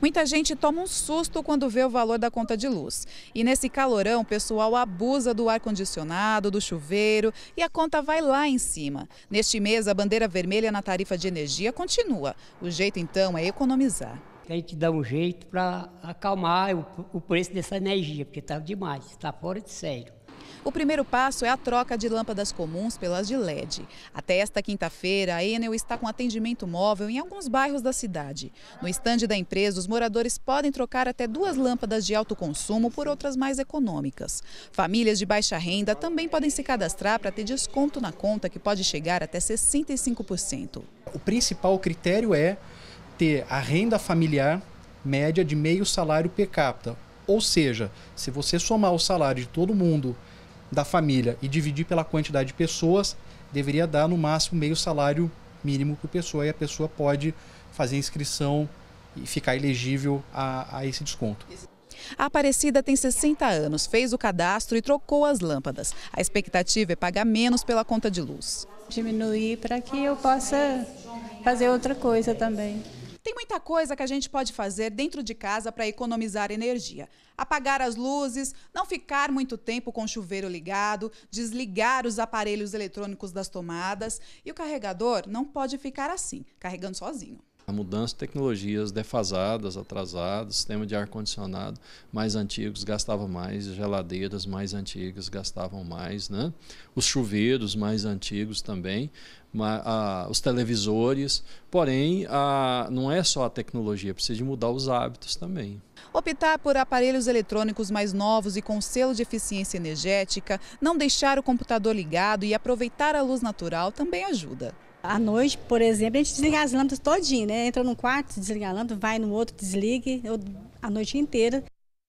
Muita gente toma um susto quando vê o valor da conta de luz. E nesse calorão, o pessoal abusa do ar-condicionado, do chuveiro e a conta vai lá em cima. Neste mês, a bandeira vermelha na tarifa de energia continua. O jeito, então, é economizar. A gente dá um jeito para acalmar o, preço dessa energia, porque está demais, está fora de sério. O primeiro passo é a troca de lâmpadas comuns pelas de LED. Até esta quinta-feira, a Enel está com atendimento móvel em alguns bairros da cidade. No estande da empresa, os moradores podem trocar até duas lâmpadas de alto consumo por outras mais econômicas. Famílias de baixa renda também podem se cadastrar para ter desconto na conta, que pode chegar até 65%. O principal critério é ter a renda familiar média de meio salário per capita. Ou seja, se você somar o salário de todo mundo da família e dividir pela quantidade de pessoas, deveria dar no máximo meio salário mínimo por pessoa e a pessoa pode fazer inscrição e ficar elegível a, a esse desconto. A Aparecida tem 60 anos, fez o cadastro e trocou as lâmpadas. A expectativa é pagar menos pela conta de luz. Diminuir para que eu possa fazer outra coisa também muita coisa que a gente pode fazer dentro de casa para economizar energia. Apagar as luzes, não ficar muito tempo com o chuveiro ligado, desligar os aparelhos eletrônicos das tomadas e o carregador não pode ficar assim, carregando sozinho. A tá mudança de tecnologias defasadas, atrasadas, sistema de ar-condicionado mais antigos gastava mais, geladeiras mais antigas gastavam mais, né? os chuveiros mais antigos também, a, os televisores. Porém, a, não é só a tecnologia, precisa de mudar os hábitos também. Optar por aparelhos eletrônicos mais novos e com selo de eficiência energética, não deixar o computador ligado e aproveitar a luz natural também ajuda. À noite, por exemplo, a gente desliga as lâmpadas todinho, né? Entra num quarto, desliga a lâmpada, vai no outro, desliga a noite inteira.